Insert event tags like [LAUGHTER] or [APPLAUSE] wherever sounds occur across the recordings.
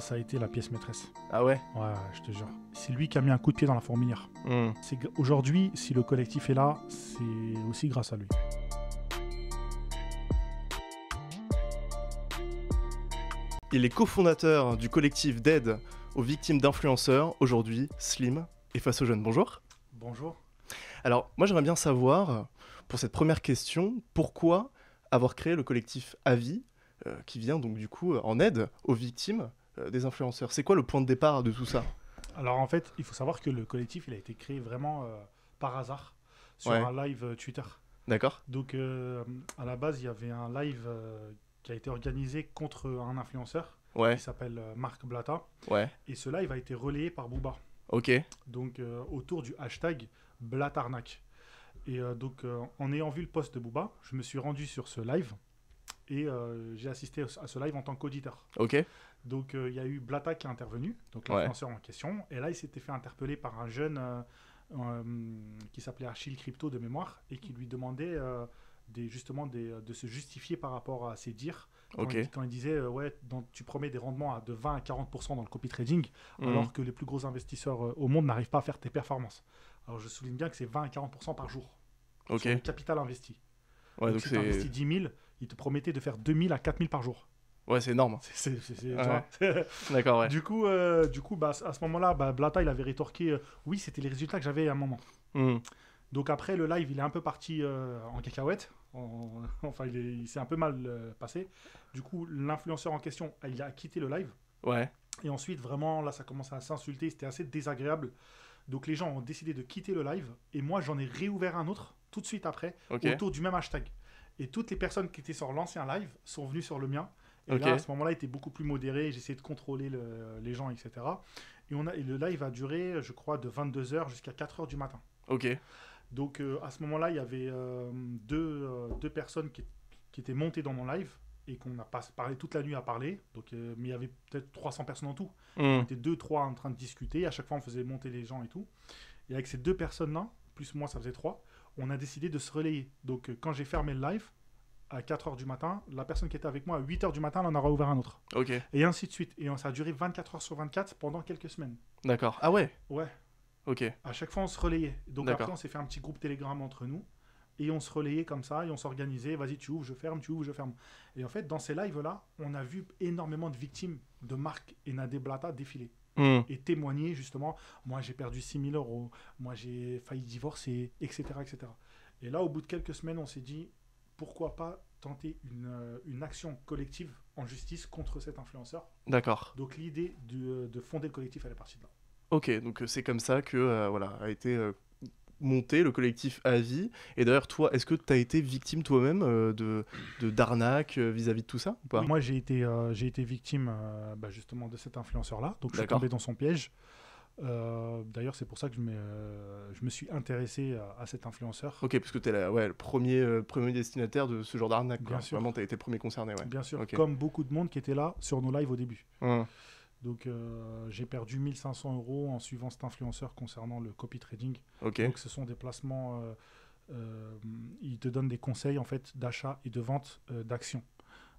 ça a été la pièce maîtresse. Ah ouais Ouais, je te jure. C'est lui qui a mis un coup de pied dans la fourmilière. Hmm. C'est Aujourd'hui, si le collectif est là, c'est aussi grâce à lui. Il est cofondateur du collectif d'aide aux victimes d'influenceurs, aujourd'hui Slim et Face aux Jeunes. Bonjour. Bonjour. Alors, moi j'aimerais bien savoir, pour cette première question, pourquoi avoir créé le collectif AVI, euh, qui vient donc du coup en aide aux victimes euh, des influenceurs C'est quoi le point de départ de tout ça Alors en fait, il faut savoir que le collectif, il a été créé vraiment euh, par hasard sur un live euh, Twitter. D'accord. Donc à la base, il y avait un live qui a été organisé contre un influenceur ouais. qui s'appelle Marc Blata. Ouais. Et ce live a été relayé par Booba. Ok. Donc autour du hashtag Blatarnac. Et donc en ayant vu le poste de Booba, je me suis rendu sur ce live. Et euh, j'ai assisté à ce live en tant qu'auditeur. Ok. Donc euh, il y a eu Blata qui est intervenu, donc l'influenceur en question. Et là, il s'était fait interpeller par un jeune euh, qui s'appelait Achille Crypto de mémoire et qui lui demandait des, justement de se justifier par rapport à ses dires. Ok. il, quand, il, disait ouais tu promets des rendements à de 20 à 40% dans le copy trading mhm. alors que les plus gros investisseurs au monde n'arrivent pas à faire tes performances. Alors je souligne bien que c'est 20 à 40% par jour. OK. Sur le capital investi. Ouais, donc, si tu investis 10 000, il te promettait de faire 2000 à 4000 par jour. Ouais, c'est énorme. [LAUGHS] D'accord, ouais. Du coup, euh, du coup bah, à ce moment-là, bah, Blata, il avait rétorqué euh, Oui, c'était les résultats que j'avais à un moment. Hmm. Donc après, le live, il est un peu parti euh, en cacahuète. [LAUGHS] Enfin, il, s'est un peu mal passé. Du coup, l'influenceur en question, il a quitté le live. Ouais. Et ensuite, vraiment, là, ça commence à s'insulter. C'était assez désagréable. Donc les gens ont décidé de quitter le live. Et moi, j'en ai réouvert un autre tout de suite après, autour du même hashtag. Et toutes les personnes qui étaient sur l'ancien live sont venues sur le mien. Et là, à ce moment-là, il était beaucoup plus modéré. J'essayais de contrôler les gens, etc. Et, on a, le live a duré, je crois, de 22h jusqu'à 4h du matin. Ok. Donc, euh, à ce moment-là, il y avait euh, deux, euh, deux, personnes qui, qui, étaient montées dans mon live et qu'on a pas, parlé toute la nuit à parler. Donc, mais il y avait peut-être 300 personnes en tout. Hmm. On était deux, trois en train de discuter. À chaque fois, on faisait monter les gens et tout. Et avec ces deux personnes-là, plus moi, ça faisait trois on a décidé de se relayer. Donc, euh, quand j'ai fermé le live, à 4h du matin, la personne qui était avec moi à 8h du matin, elle en aura ouvert un autre. Ok. Et ainsi de suite. Et ça a duré 24 h sur 24 pendant quelques semaines. D'accord. Ah ouais Ouais. Ok. À chaque fois, on se relayait. Donc après, on s'est fait un petit groupe Telegram entre nous. Et on se relayait comme ça, et on s'organisait. Vas-y, tu ouvres, je ferme, tu ouvres, je ferme. Et en fait, dans ces lives-là, on a vu énormément de victimes de Marc et Nadé Blata défiler. Hmm. et témoigner justement, moi j'ai perdu 6000 euros, moi j'ai failli divorcer, etc., etc. Et là, au bout de quelques semaines, on s'est dit, pourquoi pas tenter une, euh, une, action collective en justice contre cet influenceur. D'accord. Donc l'idée de, de, fonder le collectif, elle est partie de là. Ok, donc euh, c'est comme ça que euh, voilà a été monter le collectif Avis. Et d'ailleurs, toi, est-ce que tu as été victime toi-même euh, de, de d'arnaque euh, vis-à-vis de tout ça Moi, j'ai été, euh, j'ai été victime bah, justement de cet influenceur-là. Donc, je suis tombé dans son piège. D'ailleurs, c'est pour ça que je, je me suis intéressé à, cet influenceur. Ok, puisque que tu es ouais, le premier, premier destinataire de ce genre d'arnaque. Bien sûr. Vraiment, tu as été premier concerné. Bien sûr, comme beaucoup de monde qui était là sur nos lives au début. Mmh. Donc euh, j'ai perdu 1500 euros en suivant cet influenceur concernant le copy trading. Donc ce sont des placements, euh, euh il te donne des conseils en fait d'achat et de vente euh, d'actions.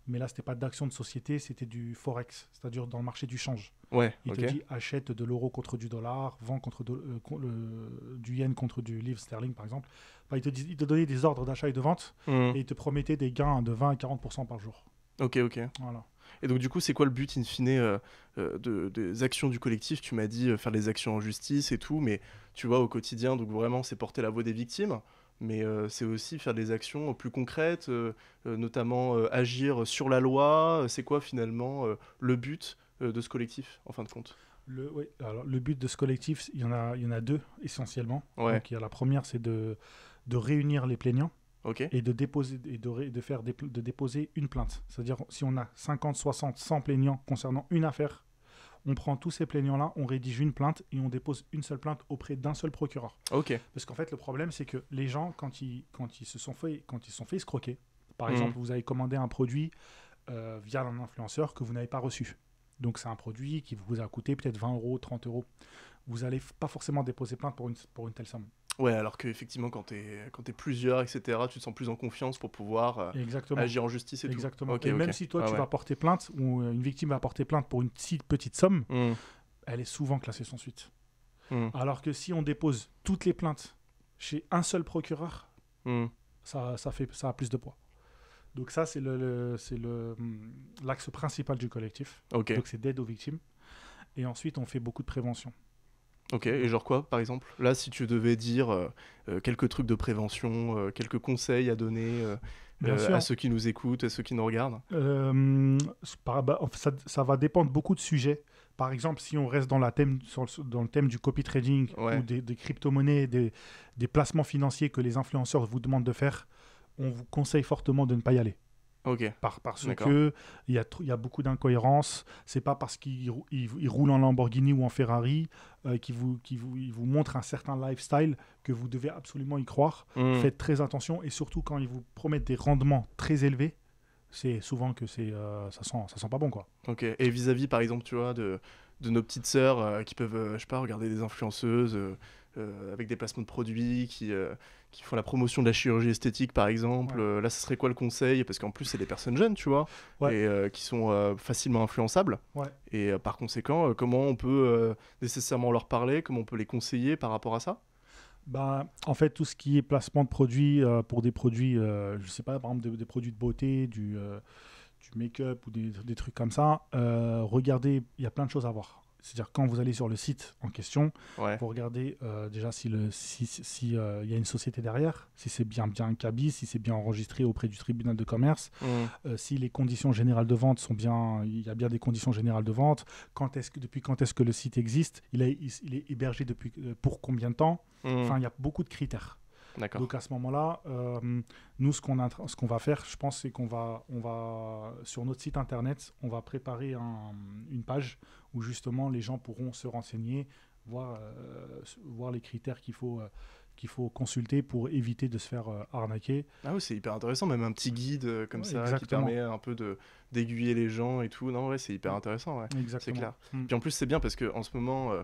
Mais là, ce n'était pas d'actions de société, c'était du forex, c'est-à-dire dans le marché du change. Ouais, il te dit achète de l'euro contre du dollar, vend contre du yen contre du livre sterling, par exemple. il, te te donnait des ordres d'achat et de vente mmh. et il te promettait des gains de 20 à 40% par jour. Ok, ok. Voilà. Et donc, du coup, c'est quoi le but, in fine, euh, euh, des actions du collectif Tu m'as dit euh, faire des actions en justice et tout, mais tu vois, au quotidien, donc vraiment, c'est porter la voix des victimes, mais c'est aussi faire des actions plus concrètes, notamment agir sur la loi. C'est quoi, finalement, le but de ce collectif, en fin de compte le, oui, alors, le but de ce collectif, il y en a, il y en a deux, essentiellement. Donc, la première, c'est de, de réunir les plaignants et de déposer et de, faire de déposer une plainte. C'est-à-dire si on a 50, 60, 100 plaignants concernant une affaire, on prend tous ces plaignants-là, on rédige une plainte et on dépose une seule plainte auprès d'un seul procureur. Ok. Parce qu'en fait, le problème, c'est que les gens, quand ils, quand ils se sont fait, quand ils sont fait escroquer, par mhm. exemple, vous avez commandé un produit euh, via un influenceur que vous n'avez pas reçu. Donc c'est un produit qui vous a coûté peut-être 20 euros, 30 euros. Vous n'allez pas forcément déposer plainte pour une, pour une telle somme. Ouais, alors qu'effectivement, quand t'es quand es plusieurs, etc., tu te sens plus en confiance pour pouvoir euh, agir en justice et Exactement. tout. Exactement. et même si toi, ah tu vas porter plainte ou euh, une victime va porter plainte pour une petite petite somme, hmm. elle est souvent classée sans suite. Hmm. Alors que si on dépose toutes les plaintes chez un seul procureur, hmm. ça, ça, fait, ça a plus de poids. Donc ça, c'est le, c'est le, l'axe principal du collectif. Donc c'est d'aide aux victimes. Et ensuite, on fait beaucoup de prévention. Ok, et genre quoi, par exemple Là, si tu devais dire euh, euh, quelques trucs de prévention, euh, quelques conseils à donner à ceux qui nous écoutent, à ceux qui nous regardent bah, ça, va dépendre beaucoup de sujets. Par exemple, si on reste dans, la thème, dans le thème du copy trading ou des, crypto-monnaies, des placements financiers que les influenceurs vous demandent de faire, on vous conseille fortement de ne pas y aller. Par, parce que il y a, y a beaucoup d'incohérences. C'est pas parce qu'ils roulent en Lamborghini ou en Ferrari euh, qui vous, qui vous, vous montre un certain lifestyle que vous devez absolument y croire. Hmm. Faites très attention et surtout quand ils vous promettent des rendements très élevés, c'est souvent que c'est euh, ça sent ça sent pas bon quoi. Ok. Et vis-à-vis par exemple tu vois de de nos petites sœurs euh, qui peuvent euh, je sais pas regarder des influenceuses euh, avec des placements de produits qui, euh, qui font la promotion de la chirurgie esthétique par exemple. Euh, là, ce serait quoi le conseil Parce qu'en plus, c'est des personnes jeunes, tu vois, et qui sont facilement influençables. Et par conséquent, comment on peut nécessairement leur parler Comment on peut les conseiller par rapport à ça Ben en fait, tout ce qui est placement de produits pour des produits, je sais pas, par exemple des, produits de beauté, du, du make-up ou des, des, trucs comme ça, regardez, il y a plein de choses à voir. C'est-à-dire quand vous allez sur le site en question, pour vous regardez euh, déjà si si, euh, y a une société derrière, si c'est bien bien un cabis, si c'est bien enregistré auprès du tribunal de commerce, mmh. euh, si les conditions générales de vente sont bien, il y a bien des conditions générales de vente. Quand que depuis quand est-ce que le site existe Il, il, est hébergé depuis pour combien de temps mmh. Enfin, il y a beaucoup de critères. Donc à ce moment-là, euh, nous, ce qu'on qu'on va faire, je pense, c'est qu'on va, on va, sur notre site internet, on va préparer une page où justement les gens pourront se renseigner, voir, euh, voir les critères qu'il faut, euh, qu'il faut consulter pour éviter de se faire euh, arnaquer. Ah oui, c'est hyper intéressant, même un petit guide euh, comme ça qui permet un peu de d'aiguiller les gens et tout. Non, ouais, c'est hyper intéressant, ouais. c'est clair. Mm. Puis en plus, c'est bien parce qu'en ce moment, euh,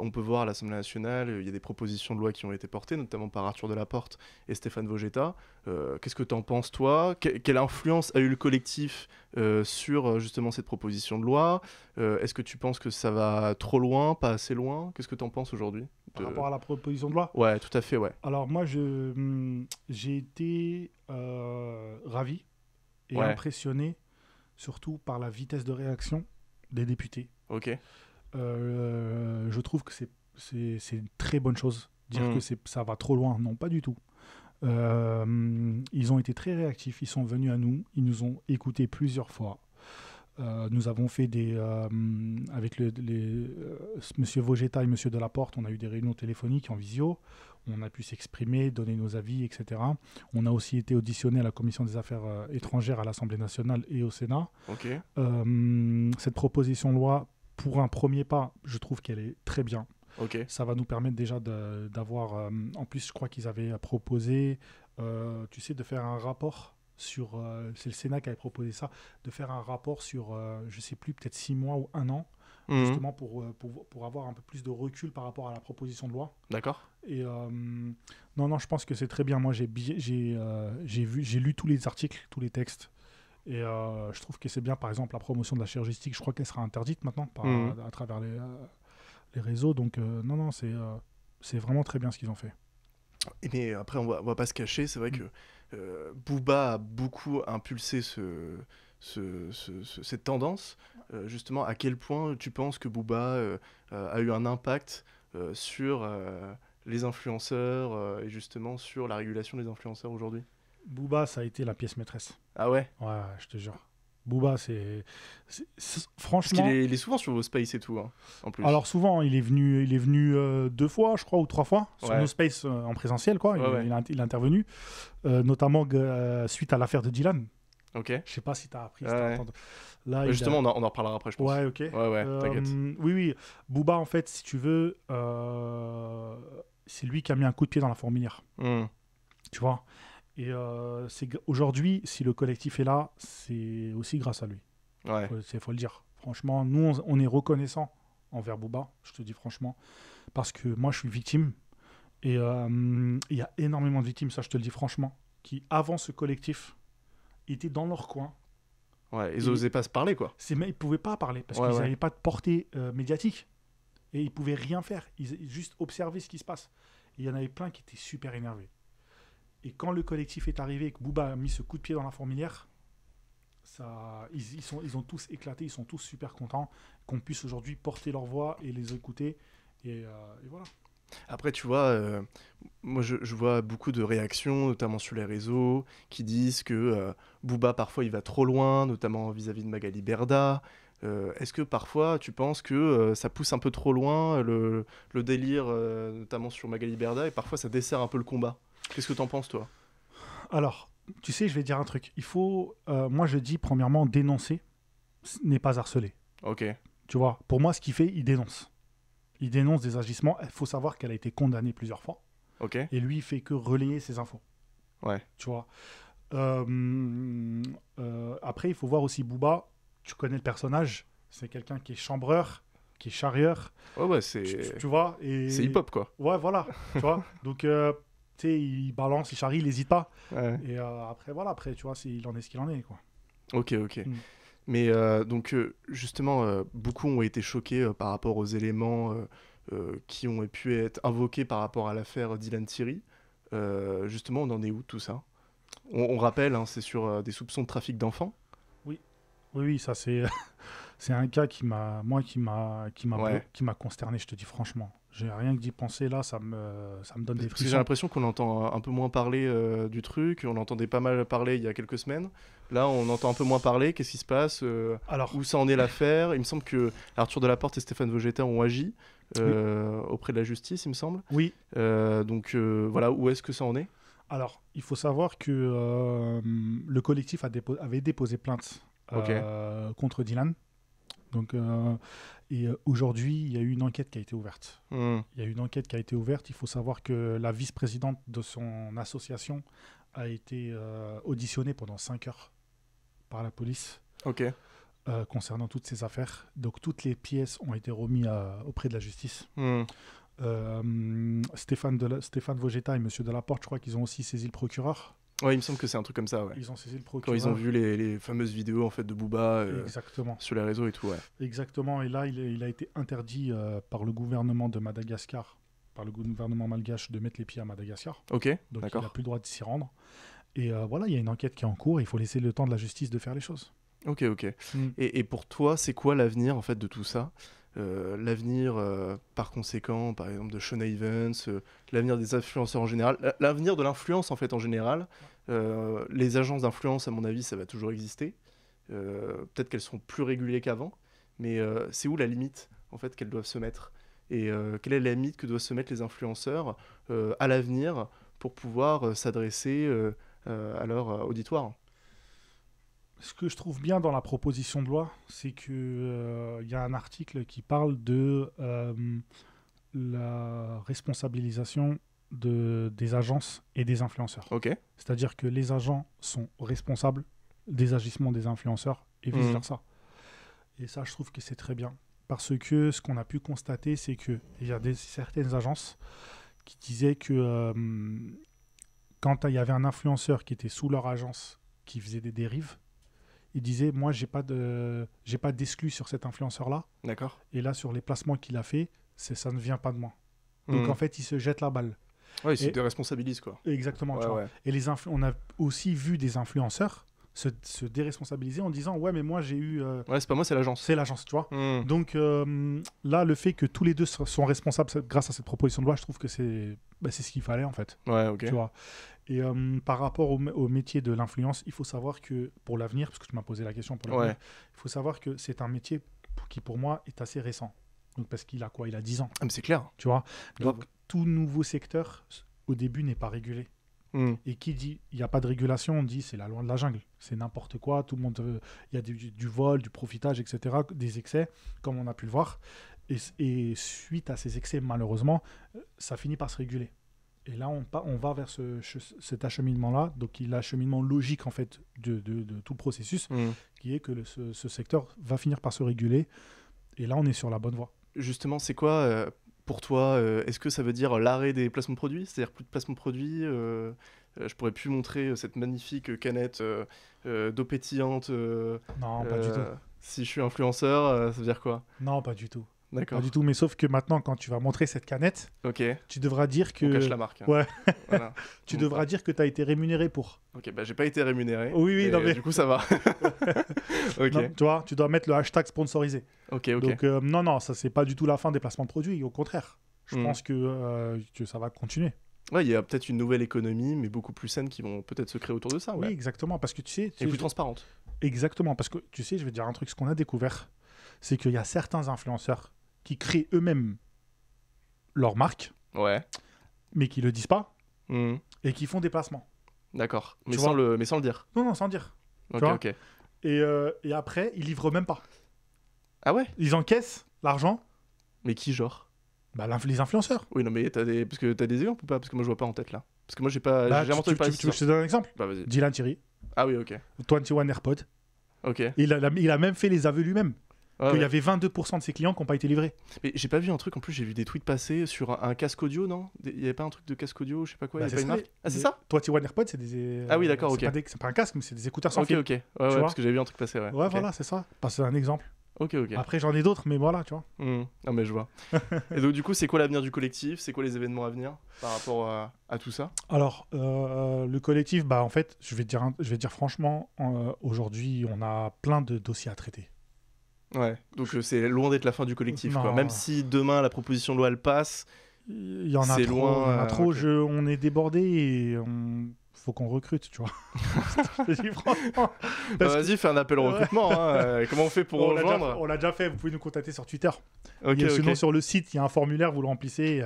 on peut voir à l'Assemblée nationale, il y a des propositions de loi qui ont été portées, notamment par Arthur Delaporte et Stéphane Vogetta. Qu'est-ce que tu en penses, toi Quelle influence a eu le collectif sur justement cette proposition de loi Est-ce que tu penses que ça va trop loin, pas assez loin Qu'est-ce que tu en penses aujourd'hui par rapport à la proposition de loi Ouais, tout à fait, ouais. Alors moi, je, hmm, j'ai été euh, ravi et impressionné surtout par la vitesse de réaction des députés. Ok. Euh, je trouve que c'est, une très bonne chose. Dire mmh. que ça va trop loin, non, pas du tout. Euh, hmm, ils ont été très réactifs, ils sont venus à nous, ils nous ont écoutés plusieurs fois. Euh, nous avons fait des. Euh, avec le, les, euh, monsieur Vogetta et monsieur Delaporte, on a eu des réunions téléphoniques en visio. On a pu s'exprimer, donner nos avis, etc. On a aussi été auditionné à la Commission des Affaires étrangères à l'Assemblée nationale et au Sénat. cette proposition de loi, pour un premier pas, je trouve qu'elle est très bien. Ça va nous permettre déjà d'avoir. en plus, je crois qu'ils avaient proposé, tu sais, de faire un rapport sur, euh, c'est le Sénat qui avait proposé ça, de faire un rapport sur, euh, je sais plus, peut-être six mois ou un an, mhm. justement euh, pour, pour, avoir un peu plus de recul par rapport à la proposition de loi. D'accord. Et non, non, je pense que c'est très bien. Moi, j'ai j'ai vu, j'ai lu tous les articles, tous les textes. Et je trouve que c'est bien, par exemple, la promotion de la chirurgistique, je crois qu'elle sera interdite maintenant mhm. à, travers les, réseaux. Donc, non, non, c'est c'est vraiment très bien ce qu'ils ont fait. Et mais après, on va, va pas se cacher, c'est vrai mm. que euh, Booba a beaucoup impulsé cette tendance. Euh, justement, à quel point tu penses que Booba euh, a eu un impact sur les influenceurs et justement sur la régulation des influenceurs aujourd'hui Booba, ça a été la pièce maîtresse. Ah ouais Ouais, je te jure. Booba, c'est franchement. il, est, souvent sur vos space et tout, hein, en plus. Alors souvent, hein, il est venu, il est venu euh, deux fois, je crois, ou trois fois sur nos space euh, en présentiel, quoi. il, a, intervenu, euh, notamment suite à l'affaire de Dylan. Ok. Je sais pas si tu as appris. Si as Là, justement, on, en, reparlera après, je pense. Ouais, ok. t'inquiète. oui, oui. Booba, en fait, si tu veux, c'est lui qui a mis un coup de pied dans la fourmilière. Hmm. Tu vois et euh, aujourd'hui, si le collectif est là, c'est aussi grâce à lui. Il faut, le dire. Franchement, nous, on, est reconnaissant envers Booba, je te dis franchement, parce que moi, je suis victime. Et euh, il y a énormément de victimes, ça, je te le dis franchement, qui, avant ce collectif, étaient dans leur coin. Ouais, ils n'osaient pas se parler, quoi. Ils ne pouvaient pas parler, parce qu'ils n'avaient pas de portée euh, médiatique. Et ils pouvaient rien faire. Ils, ils juste observaient ce qui se passe. Il y en avait plein qui étaient super énervés. Et quand le collectif est arrivé et que Booba a mis ce coup de pied dans la fourmilière, ça, ils, sont, ils ont tous éclaté, ils sont tous super contents qu'on puisse aujourd'hui porter leur voix et les écouter. Et, euh, voilà. Après, tu vois, euh, moi je, vois beaucoup de réactions, notamment sur les réseaux, qui disent que Bouba euh, Booba parfois il va trop loin, notamment vis-à-vis de Magali Berda. Est-ce que parfois tu penses que ça pousse un peu trop loin le, le délire, notamment sur Magali Berda, et parfois ça dessert un peu le combat Qu'est-ce que t'en penses, toi Alors, tu sais, je vais dire un truc. Il faut, euh, moi, je dis premièrement, dénoncer n'est pas harceler. Ok. Tu vois, pour moi, ce qu'il fait, il dénonce. Il dénonce des agissements. Il faut savoir qu'elle a été condamnée plusieurs fois. Ok. Et lui, il fait que relayer ses infos. Ouais. Tu vois. Euh, euh, après, il faut voir aussi Booba. Tu connais le personnage. C'est quelqu'un qui est chambreur, qui est charrieur. Ouais, ouais, c'est. Tu, vois et... C'est hip-hop, quoi. Ouais, voilà. tu vois. Donc, il balance, il charrie, il n'hésite pas. Et euh, après, voilà, après, tu vois, il en est ce qu'il en est. Quoi. Ok, ok. Mm. Mais euh, donc, euh, justement, beaucoup ont été choqués par rapport aux éléments qui ont pu être invoqués par rapport à l'affaire Dylan Thierry. justement, on en est où tout ça on, rappelle, hein, c'est sur des soupçons de trafic d'enfants. Oui, oui, oui, ça c'est. [LAUGHS] c'est un cas qui m'a, moi, qui m'a, qui m'a, qui m'a consterné. Je te dis franchement, j'ai rien que d'y penser là, ça me, ça me donne des frissons. J'ai l'impression qu'on entend un peu moins parler euh, du truc. On entendait pas mal parler il y a quelques semaines. Là, on entend un peu moins parler. Qu'est-ce qui se passe euh, où ça en est l'affaire Il me semble que Arthur Delaporte et Stéphane Vogetta ont agi euh, auprès de la justice, il me semble. Oui. donc voilà, où est-ce que ça en est alors, il faut savoir que le collectif avait déposé plainte contre Dylan. Donc, euh, et euh, aujourd'hui, il y a eu une enquête qui a été ouverte. Hmm. Il y a eu une enquête qui a été ouverte. Il faut savoir que la vice-présidente de son association a été euh, auditionnée pendant 5 heures par la police. concernant toutes ces affaires. Donc toutes les pièces ont été remises auprès de la justice. Hmm. Stéphane, Vogeta Stéphane et Monsieur Delaporte, je crois qu'ils ont aussi saisi le procureur. Ouais, il me semble que c'est un truc comme ça. Ouais. Ils ont saisi le procureur. Quand ils ont vu les, les fameuses vidéos en fait de Booba euh, Exactement. sur les réseaux et tout. Ouais. Exactement. Et là, il, il a été interdit euh, par le gouvernement de Madagascar, par le gouvernement malgache, de mettre les pieds à Madagascar. Ok. Donc il n'a plus le droit de s'y rendre. Et euh, voilà, il y a une enquête qui est en cours. il faut laisser le temps de la justice de faire les choses. Ok, ok. Mm. Et, et, pour toi, c'est quoi l'avenir en fait de tout ça euh, l'avenir, euh, par conséquent, par exemple, de Shona Evans, euh, l'avenir des influenceurs en général, l'avenir de l'influence en fait en général. les agences d'influence, à mon avis, ça va toujours exister. Peut-être qu'elles seront plus régulées qu'avant, mais c'est où la limite en fait qu'elles doivent se mettre et quelle est la limite que doivent se mettre les influenceurs à l'avenir pour pouvoir s'adresser à leur auditoire ce que je trouve bien dans la proposition de loi, c'est qu'il euh, il y a un article qui parle de euh, la responsabilisation de, des agences et des influenceurs. Ok. C'est-à-dire que les agents sont responsables des agissements des influenceurs et mhm. vice-versa. Et ça, je trouve que c'est très bien. Parce que ce qu'on a pu constater, c'est qu'il y a certaines agences qui disaient que euh, quand il y avait un influenceur qui était sous leur agence qui faisait des dérives, il disait moi j'ai pas de j'ai pas d'exclus sur cet influenceur là d'accord et là sur les placements qu'il a fait ça ne vient pas de moi donc hmm. en fait il se jette la balle ouais il se déresponsabilise quoi exactement et les on a aussi vu des influenceurs se, déresponsabiliser en disant ouais mais moi j'ai eu euh, ouais c'est pas moi c'est l'agence c'est l'agence tu vois hmm. donc euh, là le fait que tous les deux sont responsables grâce à cette proposition de loi je trouve que c'est bah, c'est ce qu'il fallait en fait ouais ok tu vois et euh, par rapport au, métier de l'influence il faut savoir que pour l'avenir parce que tu m'as posé la question pour l'avenir il faut savoir que c'est un métier qui pour moi est assez récent donc parce qu'il a quoi il a 10 ans ah, mais c'est clair tu vois donc tout nouveau secteur au début n'est pas régulé Mm. Et qui dit il n'y a pas de régulation, on dit c'est la loi de la jungle, c'est n'importe quoi, tout le monde, euh, il y a du, vol, du profitage, etc., des excès, comme on a pu le voir. Et, suite à ces excès, malheureusement, euh, ça finit par se réguler. Et là, on, on va vers ce, cet acheminement-là, donc l'acheminement logique en fait de, de, tout le processus, mm. qui est que ce, secteur va finir par se réguler. Et là, on est sur la bonne voie. Justement, c'est quoi, euh, pour toi, euh, est-ce que ça veut dire l'arrêt des placements de produits C'est-à-dire plus de placements de produits euh, euh, Je pourrais plus montrer cette magnifique canette d'eau pétillante. non, pas du tout. Si je suis influenceur, ça veut dire quoi Non, pas du tout. D'accord. Pas du tout, mais sauf que maintenant, quand tu vas montrer cette canette, tu devras dire que. la marque. Hein. Ouais, [LAUGHS] [LAUGHS] tu devras dire que tu as été rémunéré pour. Ok, bah j'ai pas été rémunéré. Oui, oui, non, mais- Du coup, ça va. [LAUGHS] ok, tu vois, tu dois mettre le hashtag sponsorisé. ok, ok. Donc, euh, non, non, ça, c'est pas du tout la fin des placements de produits. Au contraire, je hmm. pense euh, que, ça va continuer. Ouais, il y a peut-être une nouvelle économie, mais beaucoup plus saine, qui vont peut-être se créer autour de ça. Oui, exactement. Parce que tu sais. Et plus transparente. Exactement, parce que tu sais, je vais dire un truc, ce qu'on a découvert, c'est qu'il y a certains influenceurs qui créent eux-mêmes leur marque, ouais. mais qui le disent pas, hmm. et qui font des placements. D'accord, mais, sans le... mais sans le dire. Non, non, sans dire. Ok, ok. Et, euh, et après, ils livrent même pas. Ah ouais Ils encaissent l'argent. Mais qui, genre bah, les influenceurs. Oui, non, mais t'as des... parce que t'as des exemples ou pas Parce que moi, je vois pas en tête là. Parce que moi, j'ai pas. Bah, tu, pas veux je te donne un exemple bah, Dylan Thierry. Ah oui, ok. 21 AirPod. Ok. Il a, il a même fait les aveux lui-même qu'il y avait 22% de ses clients qui n'ont pas été livrés. Mais j'ai pas vu un truc, en plus j'ai vu des tweets passer sur un, casque audio, non Il n'y avait pas un truc de casque audio, je sais pas quoi, bah, une marque Ah, c'est ça Toi, tu vois, AirPods, c'est des. Ah oui, d'accord, euh, ok. C'est pas un casque, mais c'est des écouteurs sans fil. Ok, ok. parce que j'ai vu un truc passer, ouais. Ouais, voilà, c'est ça. Enfin, bah, c'est un exemple. Ok, ok. Après, j'en ai d'autres, mais voilà, tu vois. Mmh. Non, Ah, mais je vois. [LAUGHS] Et donc, du coup, c'est quoi l'avenir du collectif C'est quoi les événements à venir par rapport à, tout ça Alors, euh, le collectif, bah, en fait, je vais dire, je vais dire franchement, euh, aujourd'hui, on a plein de dossiers à traiter. Ouais. Donc euh, c'est loin d'être la fin du collectif. Même si demain la proposition de loi elle passe, il y en a trop. Loin, on, euh, trop on est débordé et on faut qu'on recrute, tu vois. [LAUGHS] Bah, vas-y, fais un appel au recrutement. Hein, euh, comment on fait pour [LAUGHS] rejoindre On l'a déjà fait, vous pouvez nous contacter sur Twitter. sur le site, il y a un formulaire, vous le remplissez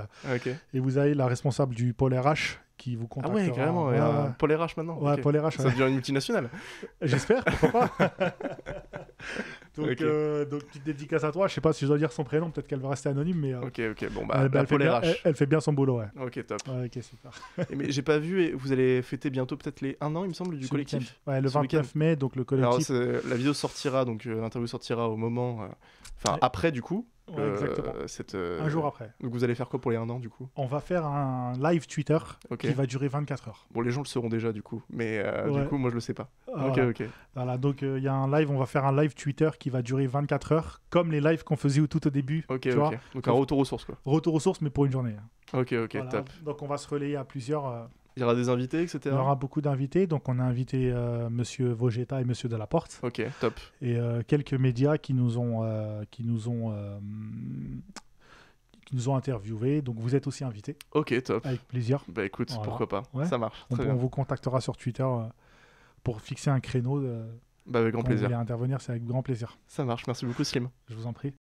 et vous avez la responsable du pôle RH qui vous contacte. Ah ouais, carrément, Pôle RH maintenant. Ouais, Pôle RH. Ça devient une multinationale. [LAUGHS] J'espère, pourquoi pas euh, donc, petite dédicace à toi. Je sais pas si je dois dire son prénom, peut-être qu'elle va rester anonyme, mais. Euh, ok, ok, bon, bah, elle, fait bien, son boulot, ouais. Ok, top. [LAUGHS] mais j'ai pas vu, vous allez fêter bientôt peut-être les 1 an, il me semble, du collectif. le 29 mai, donc le collectif. la vidéo sortira, donc euh, l'interview sortira au moment. Enfin, après, du coup. Euh, exactement. un jour euh, après. Donc vous allez faire quoi pour les 1 an du coup On va faire un live Twitter qui va durer 24 heures. Bon, les gens le sauront déjà du coup, mais euh, du coup, moi je le sais pas. ok, ok. Voilà, donc il y a un live, on va faire un live Twitter qui va durer 24 heures, comme les lives qu'on faisait tout au début. tu Vois donc un retour aux sources quoi. Retour aux sources, mais pour une journée. Hein. Ok, ok, top. Donc on va se relayer à plusieurs. Il y aura des invités, etc. Il y aura beaucoup d'invités. Donc, on a invité M. Euh, Monsieur Vogeta et Monsieur Delaporte. Ok, top. Et euh, quelques médias qui nous ont, euh, qui nous ont, qui nous ont interviewés. Donc, vous êtes aussi invité. Ok, top. Avec plaisir. Bah écoute, pourquoi pas. Ça marche. on, vous contactera sur Twitter pour fixer un créneau. Bah, avec grand plaisir. Vous intervenir, c'est avec grand plaisir. Ça marche. Merci beaucoup, Slim. Je vous en prie.